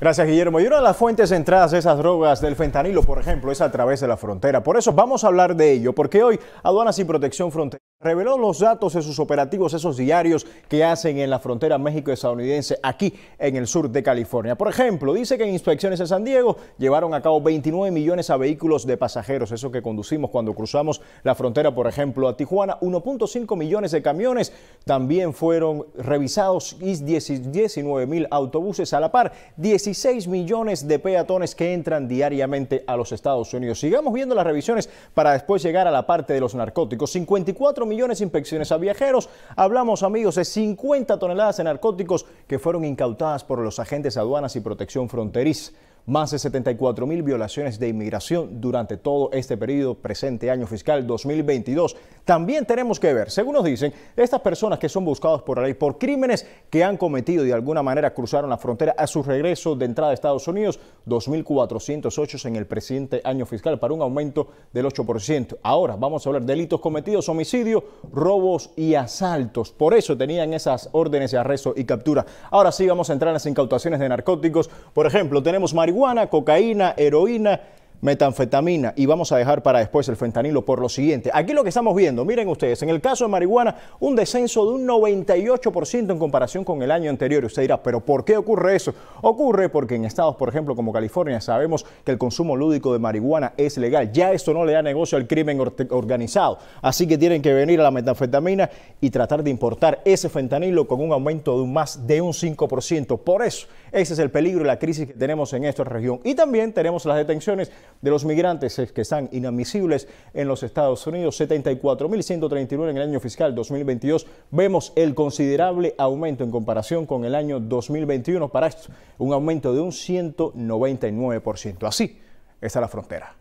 Gracias, Guillermo. Y una de las fuentes entradas de esas drogas del fentanilo, por ejemplo, es a través de la frontera. Por eso vamos a hablar de ello, porque hoy Aduanas y Protección Fronteriza reveló los datos de sus operativos, esos diarios que hacen en la frontera México-estadounidense, aquí en el sur de California. Por ejemplo, dice que en inspecciones en San Diego llevaron a cabo 29 millones a vehículos de pasajeros, eso que conducimos cuando cruzamos la frontera, por ejemplo, a Tijuana. 1.5 millones de camiones también fueron revisados y 19 mil autobuses a la par, 16 millones de peatones que entran diariamente a los Estados Unidos. Sigamos viendo las revisiones para después llegar a la parte de los narcóticos. 54 millones de inspecciones a viajeros. Hablamos, amigos, de 50 toneladas de narcóticos que fueron incautadas por los agentes aduanas y protección fronteriz. Más de 74 mil violaciones de inmigración durante todo este periodo presente año fiscal 2022. También tenemos que ver, según nos dicen, estas personas que son buscados por la ley por crímenes que han cometido de alguna manera cruzaron la frontera a su regreso de entrada a Estados Unidos, 2.408 en el presente año fiscal para un aumento del 8%. Ahora vamos a hablar delitos cometidos, homicidio, robos y asaltos. Por eso tenían esas órdenes de arresto y captura. Ahora sí vamos a entrar en las incautaciones de narcóticos. Por ejemplo, tenemos María iguana, cocaína, heroína, metanfetamina y vamos a dejar para después el fentanilo por lo siguiente. Aquí lo que estamos viendo, miren ustedes, en el caso de marihuana, un descenso de un 98% en comparación con el año anterior. Usted dirá, pero ¿por qué ocurre eso? Ocurre porque en estados, por ejemplo, como California, sabemos que el consumo lúdico de marihuana es legal. Ya esto no le da negocio al crimen organizado. Así que tienen que venir a la metanfetamina y tratar de importar ese fentanilo con un aumento de más de un 5%. Por eso, ese es el peligro y la crisis que tenemos en esta región. Y también tenemos las detenciones de los migrantes que están inadmisibles en los Estados Unidos, 74.139 en el año fiscal 2022. Vemos el considerable aumento en comparación con el año 2021 para esto, un aumento de un 199%. Así está la frontera.